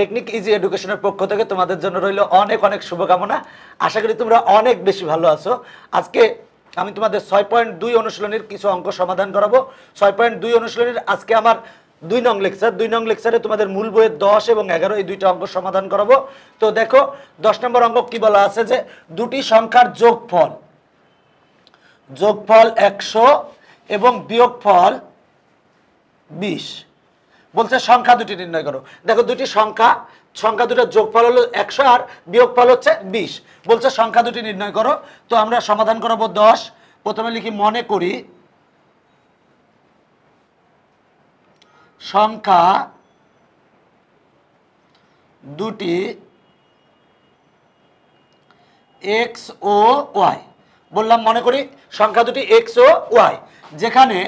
technique easy এডুকেশনের পক্ষ থেকে তোমাদের জন্য রইল অনেক অনেক শুভকামনা আশা করি তোমরা অনেক বেশি ভালো আছো আজকে আমি তোমাদের ছয় পয়েন্ট দুই অনুশীলনের কিছু অঙ্ক সমাধান করাবো ছয় পয়েন্ট দুই অনুশীলনের আজকে আমার দুই নং লেকচার দুই নং লেকচারে তোমাদের মূল বইয়ের দশ এবং এগারো এই দুইটা অঙ্ক সমাধান করাবো তো দেখো দশ নম্বর অঙ্ক কি বলা আছে যে দুটি সংখ্যার যোগফল যোগফল একশো এবং বিয়োগফল বিশ বলছে সংখ্যা দুটি নির্ণয় করো দেখো দুটি সংখ্যা সংখ্যা দুটার যোগফল হলো একশো আর বিয়োগ ফল হচ্ছে বিশ বলছে সংখ্যা দুটি নির্ণয় করো তো আমরা সমাধান করবো দশ প্রথমে লিখি মনে করি সংখ্যা দুটি এক্স ও ওয়াই বললাম মনে করি সংখ্যা দুটি এক্স ও ওয়াই যেখানে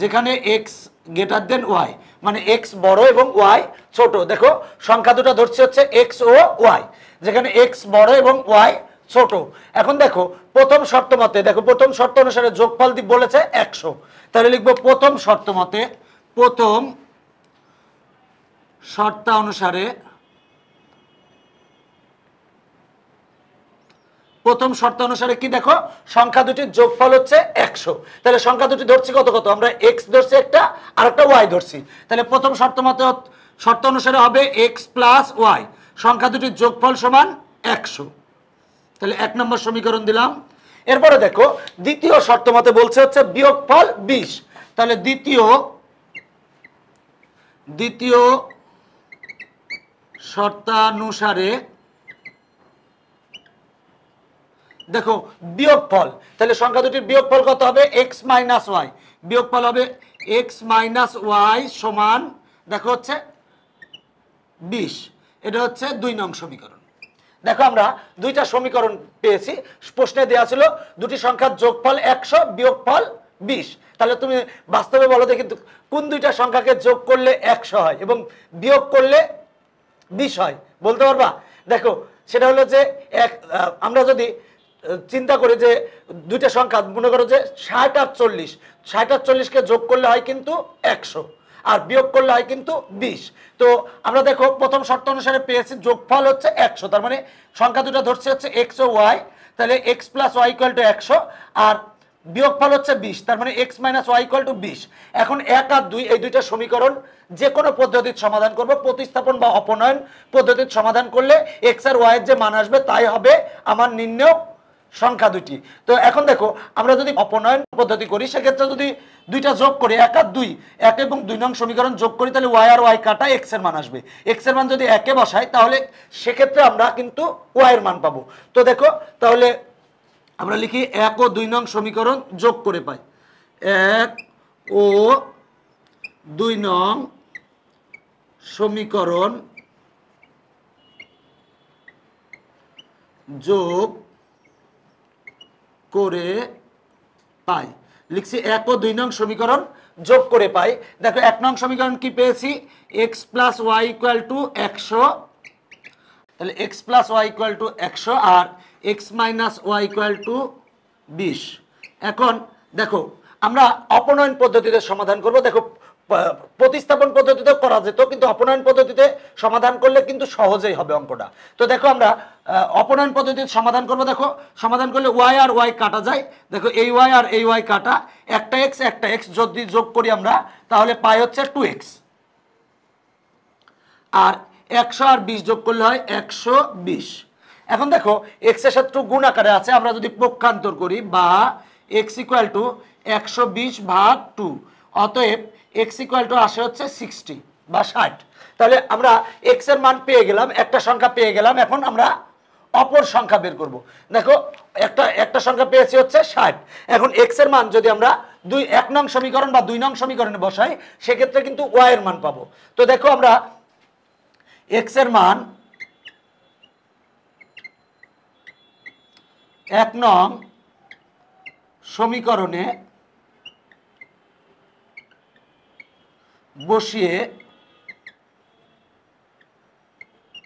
যেখানে এক্স গ্রেটার দেন ওয়াই মানে এক্স বড় এবং ওয়াই ছোট দেখো সংখ্যা দুটো ধরছে হচ্ছে এক্স ও ওয়াই যেখানে এক্স বড় এবং ওয়াই ছোট এখন দেখো প্রথম শর্ত মতে দেখো প্রথম শর্ত অনুসারে যোগফল দ্বীপ বলেছে একশো তাহলে লিখবো প্রথম শর্ত মতে প্রথম শর্তা অনুসারে প্রথম শর্ত অনুসারে কি দেখো সংখ্যা দুটির যোগফল হচ্ছে একশো তাহলে সংখ্যা দুটি ধরছি কত কত আমরা এক্স ধরছি একটা আর একটা ওয়াই ধরছি তাহলে প্রথম শর্ত মতো শর্ত অনুসারে হবে এক্স প্লাস ওয়াই সংখ্যা দুটির যোগফল সমান একশো তাহলে এক নম্বর সমীকরণ দিলাম এরপরে দেখো দ্বিতীয় শর্ত মতে বলছে হচ্ছে বিয়োগ ফল বিশ তাহলে দ্বিতীয় দ্বিতীয় শর্তানুসারে দেখো বিয়োগ ফল তাহলে সংখ্যা দুটির বিয়োগ ফল কত হবে এক্স মাইনাস ওয়াই বিয়োগ ফল হবে এক্স মাইনাস ওয়াই সমান দেখো হচ্ছে বিশ এটা হচ্ছে দুই নং সমীকরণ দেখো আমরা দুইটা সমীকরণ পেয়েছি প্রশ্নে দেওয়া ছিল দুটি সংখ্যার যোগফল একশো বিয়োগ ফল বিশ তাহলে তুমি বাস্তবে বলো দেখি কোন দুইটা সংখ্যাকে যোগ করলে একশো হয় এবং বিয়োগ করলে বিশ হয় বলতে পারবা দেখো সেটা হলো যে এক আমরা যদি চিন্তা করি যে দুইটা সংখ্যা মনে করো যে ষাট আর চল্লিশ ষাট আর চল্লিশকে যোগ করলে হয় কিন্তু একশো আর বিয়োগ করলে হয় কিন্তু বিশ তো আমরা দেখো প্রথম শর্ত অনুসারে পেয়েছি যোগফল হচ্ছে একশো তার মানে সংখ্যা দুটো ধরছে হচ্ছে এক্স ও ওয়াই তাহলে X plus Y equal to একশো আর বিয়োগফল হচ্ছে বিশ তার মানে X minus Y equal to বিশ এখন এক আর দুই এই দুইটা সমীকরণ যে কোনো পদ্ধতির সমাধান করব প্রতিস্থাপন বা অপনয়ন পদ্ধতির সমাধান করলে এক্স আর ওয়াইয়ের যে মান আসবে তাই হবে আমার নির্ণয় সংখ্যা দুইটি তো এখন দেখো আমরা যদি অপনয়ন পদ্ধতি করি সেক্ষেত্রে যদি দুইটা যোগ করি এক আর দুই এক এবং দুই নং সমীকরণ যোগ করি তাহলে ওয়াই আর ওয়াই কাটা এক্স এর মান আসবে এক্স এর মান যদি একে বসাই তাহলে সেক্ষেত্রে আমরা কিন্তু ওয়াই এর মান পাবো তো দেখো তাহলে আমরা লিখি এক ও দুই নং সমীকরণ যোগ করে পাই এক ও দুই নং সমীকরণ যোগ করে পাই লিখছি এক ও দুই নং সমীকরণ যোগ করে পাই দেখো এক নং সমীকরণ কি পেয়েছি X plus Y equal to একশো তাহলে X plus Y equal to একশো আর X minus Y equal to বিশ এখন দেখো আমরা অপনয়ন পদ্ধতিতে সমাধান করব দেখো প্রতিস্থাপন পদ্ধতিতে করা যেত কিন্তু অপনয়ন পদ্ধতিতে সমাধান করলে কিন্তু সহজেই হবে অঙ্কটা তো দেখো আমরা অপনয়ন পদ্ধতিতে সমাধান করবো দেখো সমাধান করলে ওয়াই আর ওয়াই কাটা যায় দেখো এই ওয়াই আর এই ওয়াই কাটা একটা এক্স একটা এক্স যদি যোগ করি আমরা তাহলে পাই হচ্ছে টু এক্স আর একশো আর বিশ যোগ করলে হয় একশো বিশ এখন দেখো এক্সের সাথে টু গুণ আকারে আছে আমরা যদি পক্ষান্তর করি বা এক্স ইকুয়াল টু একশো বিশ ভাগ টু অতএব এক্স ইকুয়াল টু আসে হচ্ছে সিক্সটি বা ষাট তাহলে আমরা এক্স এর মান পেয়ে গেলাম একটা সংখ্যা পেয়ে গেলাম এখন আমরা অপর সংখ্যা বের করব দেখো একটা একটা সংখ্যা পেয়েছি হচ্ছে ষাট এখন এক্স এর মান যদি আমরা দুই এক নং সমীকরণ বা দুই নং সমীকরণে বসাই সেক্ষেত্রে কিন্তু ওয়াই এর মান পাবো তো দেখো আমরা এক্স এর মান এক নং সমীকরণে বসিয়ে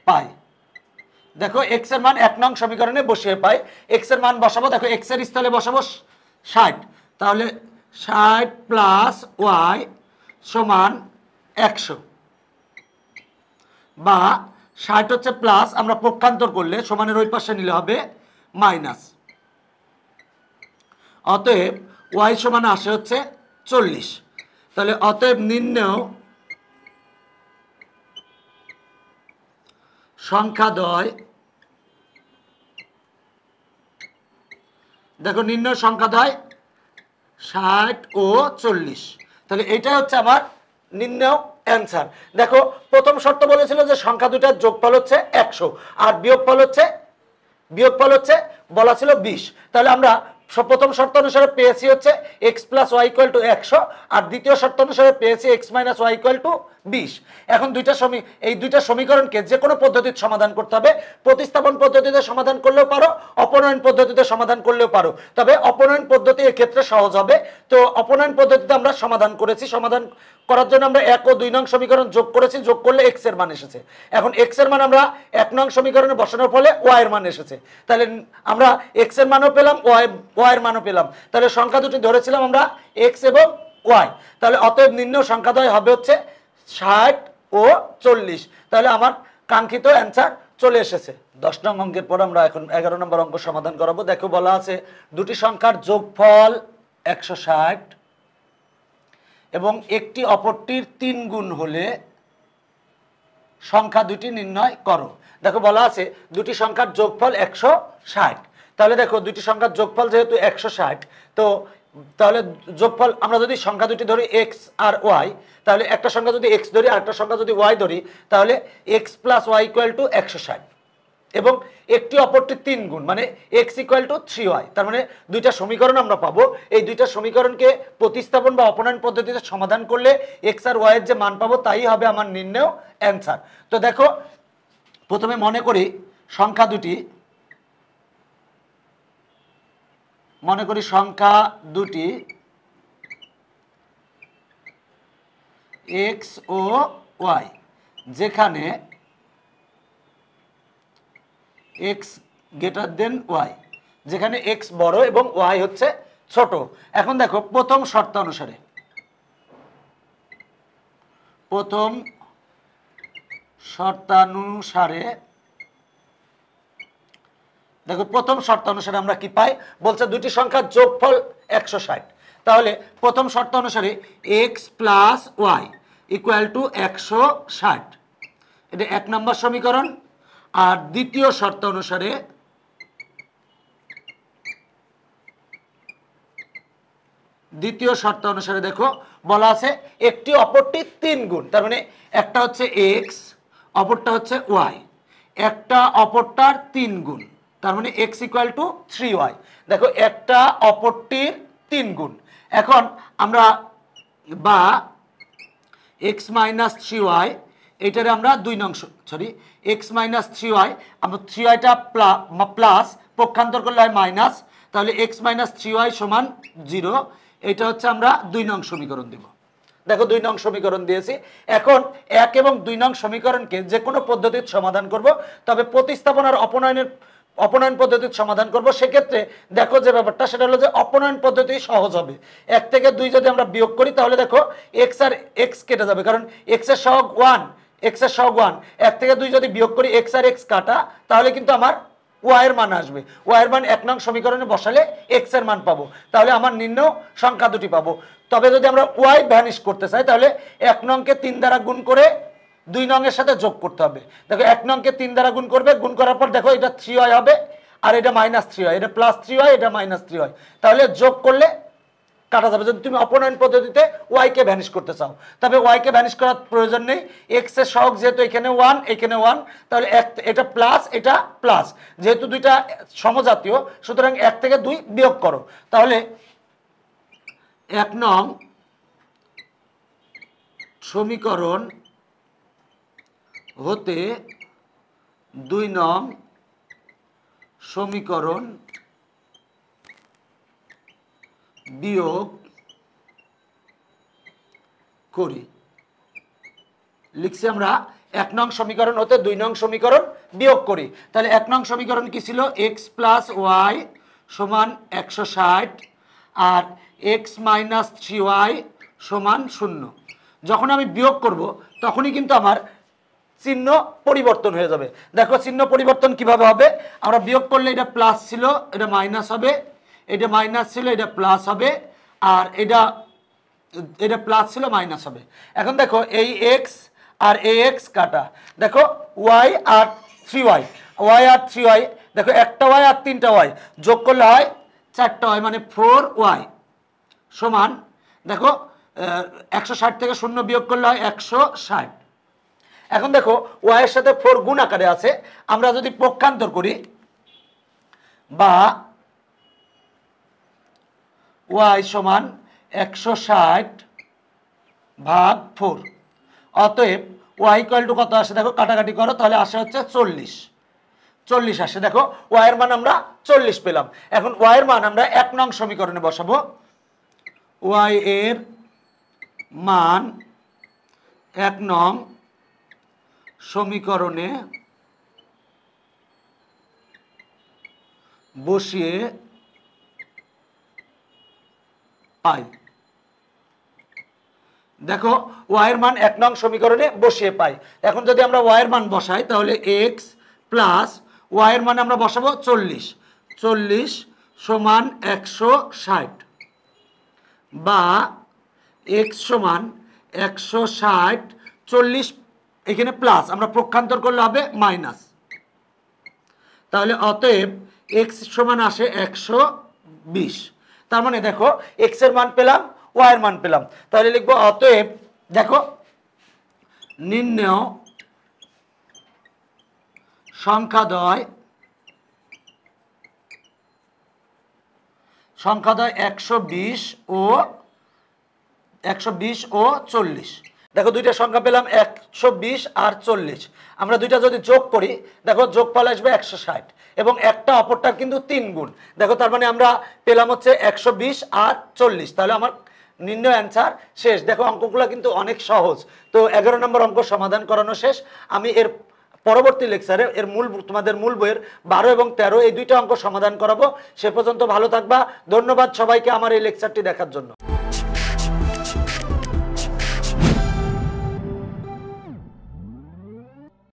পাই দেখো এক্স এর মান এক নং সমীকরণে বসিয়ে পাই এক্স এর মান বসাবো দেখো এক্স এর স্থলে বসাবো ষাট তাহলে ষাট প্লাস ওয়াই সমান একশো বা ষাট হচ্ছে প্লাস আমরা পক্ষান্তর করলে সমানের ওই পাশে নিলে হবে মাইনাস অতএব ওয়াই সমান আসে হচ্ছে চল্লিশ তাহলে অতএব সংখ্যা দয় দেখো সংখ্যা দয় ষাট ও চল্লিশ তাহলে এটাই হচ্ছে আমার নির্ণয় অ্যান্সার দেখো প্রথম শর্ত বলেছিল যে সংখ্যা দুটার যোগফল হচ্ছে একশো আর বিয়োগফল হচ্ছে বিয়োগফল হচ্ছে বলা ছিল বিশ তাহলে আমরা প্রথম শর্ত অনুসারে পেয়েছি হচ্ছে X plus Y equal to একশো আর দ্বিতীয় শর্ত অনুসারে পেয়েছি X minus Y equal to বিশ এখন দুইটা সমী এই দুইটা সমীকরণকে যে কোনো পদ্ধতির সমাধান করতে হবে প্রতিস্থাপন পদ্ধতিতে সমাধান করলেও পারো অপনয়ন পদ্ধতিতে সমাধান করলেও পারো তবে অপনয়ন পদ্ধতি এক্ষেত্রে সহজ হবে তো অপনয়ন পদ্ধতিতে আমরা সমাধান করেছি সমাধান করার জন্য আমরা এক ও দুই নং সমীকরণ যোগ করেছি যোগ করলে এক্স এর মান এসেছে এখন এক্স এর মান আমরা এক নং সমীকরণে বসানোর ফলে ওয়াই এর মান এসেছে তাহলে আমরা এক্স এর মানও পেলাম ওয়াই ওয়াই এর মানও পেলাম তাহলে সংখ্যা দুটি ধরেছিলাম আমরা এক্স এবং ওয়াই তাহলে অতএব নিম্ন দয় হবে হচ্ছে ষাট ও চল্লিশ তাহলে আমার কাঙ্ক্ষিত অ্যান্সার চলে এসেছে দশ নং অঙ্কের পর আমরা এখন এগারো নম্বর অঙ্ক সমাধান করাবো দেখো বলা আছে দুটি সংখ্যার যোগফল একশো ষাট এবং একটি অপরটির তিন গুণ হলে সংখ্যা দুটি নির্ণয় করো দেখো বলা আছে দুটি সংখ্যার যোগফল একশো ষাট তাহলে দেখো দুটি সংখ্যার যোগফল যেহেতু একশো ষাট তো তাহলে যোগফল আমরা যদি সংখ্যা দুটি ধরি এক্স আর ওয়াই তাহলে একটা সংখ্যা যদি এক্স ধরি আর একটা সংখ্যা যদি ওয়াই ধরি তাহলে X plus Y equal to একশো ষাট এবং একটি অপরটি তিন গুণ মানে X equal to three Y তার মানে দুইটা সমীকরণ আমরা পাবো এই দুইটা সমীকরণকে প্রতিস্থাপন বা অপনয়ন পদ্ধতিতে সমাধান করলে এক্স আর ওয়াইয়ের যে মান পাবো তাই হবে আমার নির্ণয় অ্যান্সার তো দেখো প্রথমে মনে করি সংখ্যা দুটি মনে করি সংখ্যা দুটি এক্স ও ওয়াই যেখানে এক্স গ্রেটার দেন ওয়াই যেখানে এক্স বড় এবং ওয়াই হচ্ছে ছোট এখন দেখো প্রথম শর্ত অনুসারে প্রথম শর্তানুসারে দেখো প্রথম শর্ত অনুসারে আমরা কি পাই বলছে দুটি সংখ্যার যোগফল একশো ষাট তাহলে প্রথম শর্ত অনুসারে X plus Y equal to একশো ষাট এটা এক নম্বর সমীকরণ আর দ্বিতীয় শর্ত অনুসারে দ্বিতীয় শর্ত অনুসারে দেখো বলা আছে একটি অপরটি তিন গুণ তার মানে একটা হচ্ছে এক্স অপরটা হচ্ছে ওয়াই একটা অপরটার তিন গুণ তার মানে X equal to three Y দেখো একটা অপরটির তিন গুণ এখন আমরা বা এক্স মাইনাস থ্রি ওয়াই এটারে আমরা দুই নং sorry X minus three Y আমরা থ্রি ওয়াইটা প্লাস পক্ষান্তর করলে হয় মাইনাস তাহলে এক্স মাইনাস থ্রি ওয়াই সমান জিরো এটা হচ্ছে আমরা দুই নং সমীকরণ দেব দেখো দুই নং সমীকরণ দিয়েছি এখন এক এবং দুই নং সমীকরণকে যে কোনো পদ্ধতির সমাধান করব তবে প্রতিস্থাপনার অপনয়নের অপনয়ন পদ্ধতির সমাধান করব সেক্ষেত্রে দেখো যে ব্যাপারটা সেটা হলো যে অপনয়ন পদ্ধতি সহজ হবে এক থেকে দুই যদি আমরা বিয়োগ করি তাহলে দেখো এক্স আর এক্স কেটে যাবে কারণ এক্সের সহগ ওয়ান এক্স এর ওয়ান এক থেকে দুই যদি বিয়োগ করি এক্স আর এক্স কাটা তাহলে কিন্তু আমার ওয়াইয়ের মান আসবে ওয়াইয়ের মান এক নং সমীকরণে বসালে এক্স এর মান পাবো তাহলে আমার নিম্ন সংখ্যা দুটি পাবো তবে যদি আমরা ওয়াই ভ্যানিশ করতে চাই তাহলে এক নংকে তিন দ্বারা গুণ করে দুই নংয়ের সাথে যোগ করতে হবে দেখো এক নংকে তিন দ্বারা গুণ করবে গুণ করার পর দেখো এটা থ্রি ওয়াই হবে আর এটা মাইনাস থ্রি হয় এটা প্লাস থ্রি হয় এটা মাইনাস থ্রি হয় তাহলে যোগ করলে কাটা যাবে যদি তুমি অপনয়ন পদ্ধতিতে ওয়াইকে ভ্যানিশ করতে চাও তবে ওয়াইকে ভ্যানিশ করার প্রয়োজন নেই এক্স এর সহগ যেহেতু এখানে ওয়ান এখানে ওয়ান তাহলে এক এটা প্লাস এটা প্লাস যেহেতু দুইটা সমজাতীয় সুতরাং এক থেকে দুই বিয়োগ করো তাহলে এক নং সমীকরণ হতে দুই নং সমীকরণ বিয়োগ করি লিখছি আমরা এক নং সমীকরণ হতে দুই নং সমীকরণ বিয়োগ করি তাহলে এক নং সমীকরণ কি ছিল এক্স প্লাস ওয়াই সমান একশো ষাট আর এক্স মাইনাস থ্রি ওয়াই সমান শূন্য যখন আমি বিয়োগ করব তখনই কিন্তু আমার চিহ্ন পরিবর্তন হয়ে যাবে দেখো চিহ্ন পরিবর্তন কিভাবে হবে আমরা বিয়োগ করলে এটা প্লাস ছিল এটা মাইনাস হবে এটা মাইনাস ছিল এটা প্লাস হবে আর এটা এটা প্লাস ছিল মাইনাস হবে এখন দেখো এই এক্স আর এ এক্স কাটা দেখো ওয়াই আর থ্রি ওয়াই ওয়াই আর থ্রি ওয়াই দেখো একটা ওয়াই আর তিনটা ওয়াই যোগ করলে হয় চারটা ওয়াই মানে ফোর ওয়াই সমান দেখো একশো ষাট থেকে শূন্য বিয়োগ করলে হয় একশো ষাট এখন দেখো ওয়াইয়ের সাথে ফোর গুণ আকারে আছে আমরা যদি পক্ষান্তর করি বা ওয়াই সমান একশো ষাট ভাগ ফোর অতএব ওয়াই কয়েলটু কত আসে দেখো কাটাকাটি করো তাহলে আসে হচ্ছে চল্লিশ চল্লিশ আসে দেখো ওয়াইয়ের মান আমরা চল্লিশ পেলাম এখন ওয়াইয়ের মান আমরা এক নং সমীকরণে বসাবো ওয়াই এর মান এক নং সমীকরণে বসিয়ে পাই দেখো ওয়াইয়ের মান এক নং সমীকরণে বসিয়ে পাই এখন যদি আমরা ওয়াইয়ের মান বসাই তাহলে এক্স প্লাস ওয়াইয়ের মানে আমরা বসাবো চল্লিশ চল্লিশ সমান একশো ষাট বা এক্স সমান একশো ষাট চল্লিশ এখানে প্লাস আমরা প্রক্ষান্তর করলে হবে মাইনাস তাহলে অতএব এক্স সমান আসে একশো বিশ তার মানে দেখো এক্স এর মান পেলাম ওয়াই এর মান পেলাম তাহলে লিখবো অতএব দেখো নির্ণয় সংখ্যা দয় একশো বিশ ও একশো বিশ ও চল্লিশ দেখো দুইটা সংখ্যা পেলাম একশো বিশ আর চল্লিশ আমরা দুইটা যদি যোগ করি দেখো যোগ ফল আসবে একশো ষাট এবং একটা অপরটার কিন্তু তিন গুণ দেখো তার মানে আমরা পেলাম হচ্ছে একশো বিশ আর চল্লিশ তাহলে আমার নিম্ন অ্যান্সার শেষ দেখো অঙ্কগুলো কিন্তু অনেক সহজ তো এগারো নম্বর অঙ্ক সমাধান করানো শেষ আমি এর পরবর্তী লেকচারে এর মূল তোমাদের মূল বইয়ের বারো এবং তেরো এই দুইটা অঙ্ক সমাধান করাবো সে পর্যন্ত ভালো থাকবা ধন্যবাদ সবাইকে আমার এই লেকচারটি দেখার জন্য